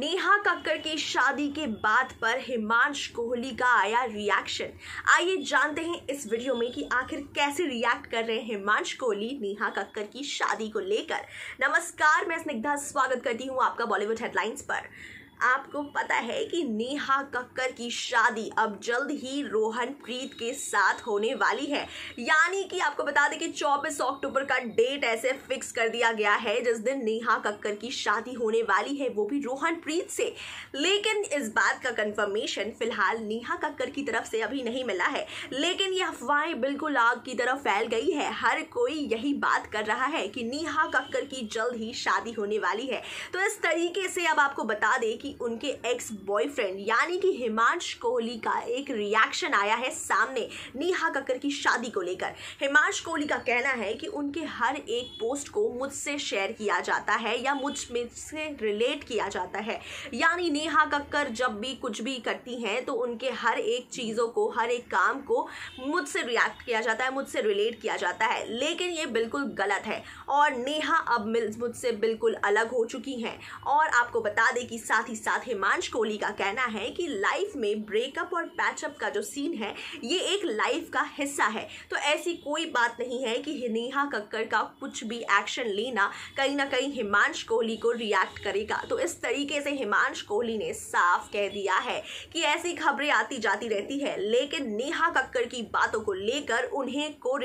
नेहा कक्कर की शादी के बाद पर हिमांश कोहली का आया रिएक्शन आइए जानते हैं इस वीडियो में कि आखिर कैसे रिएक्ट कर रहे हैं हिमांश कोहली नेहा कक्कर की शादी को लेकर नमस्कार मैं स्निग्धा स्वागत करती हूँ आपका बॉलीवुड हेडलाइंस पर आपको पता है कि नेहा कक्कर की शादी अब जल्द ही रोहन प्रीत के साथ होने वाली है यानी कि आपको बता दें कि 24 अक्टूबर का डेट ऐसे फिक्स कर दिया गया है जिस दिन नेहा कक्कर की शादी होने वाली है वो भी रोहन प्रीत से लेकिन इस बात का कंफर्मेशन फिलहाल नेहा कक्कर की तरफ से अभी नहीं मिला है लेकिन ये अफवाहें बिल्कुल आग की तरफ फैल गई है हर कोई यही बात कर रहा है कि नेहा कक्कर की जल्द ही शादी होने वाली है तो इस तरीके से अब आपको बता दें कि कि उनके एक्स बॉयफ्रेंड यानी कि हिमांश कोहली का एक रिएक्शन आया है सामने नेहा कक्कर की शादी को लेकर हिमांश कोहली का कहना है कि उनके हर एक पोस्ट को मुझसे शेयर किया जाता है या मुझ में से रिलेट किया जाता है यानी नेहा कक्कर जब भी कुछ भी करती हैं तो उनके हर एक चीज़ों को हर एक काम को मुझसे रिएक्ट किया जाता है मुझसे रिलेट किया जाता है लेकिन ये बिल्कुल गलत है और नेहा अब मुझसे बिल्कुल अलग हो चुकी हैं और आपको बता दें कि साथ ही साथ हिमांश कोहली का कहना है कि लाइफ में ब्रेकअप और पैचअप का जो सीन है ये एक लाइफ का हिस्सा है तो ऐसी कोई बात नहीं है कि नेहा कक्कर का कुछ भी एक्शन लेना कहीं ना कहीं हिमांश कोहली को रिएक्ट करेगा तो इस तरीके से हिमांश कोहली ने साफ कह दिया है कि ऐसी खबरें आती जाती रहती है लेकिन नेहा कक्कर की बातों को लेकर उन्हें को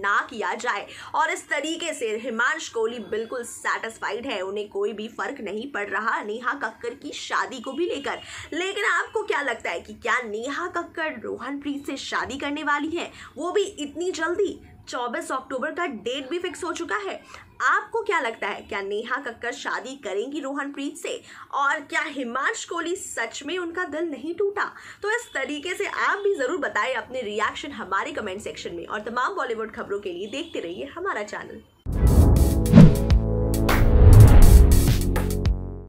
ना किया जाए और इस तरीके से हिमांश कोहली बिल्कुल सेटिस्फाइड है उन्हें कोई भी फर्क नहीं पड़ रहा नेहा कक्कर की शादी को भी लेकर लेकिन आपको क्या लगता है कि क्या नेहा कक्कड़ प्रीत से शादी करने वाली है वो भी इतनी जल्दी 24 अक्टूबर का डेट भी फिक्स हो चुका है आपको क्या लगता है क्या नेहा कक्कर शादी करेंगी रोहन प्रीत से और क्या हिमांश कोहली सच में उनका दिल नहीं टूटा तो इस तरीके से आप भी ज़रूर बताएं अपने रिएक्शन हमारे कमेंट सेक्शन में और तमाम बॉलीवुड खबरों के लिए देखते रहिए हमारा चैनल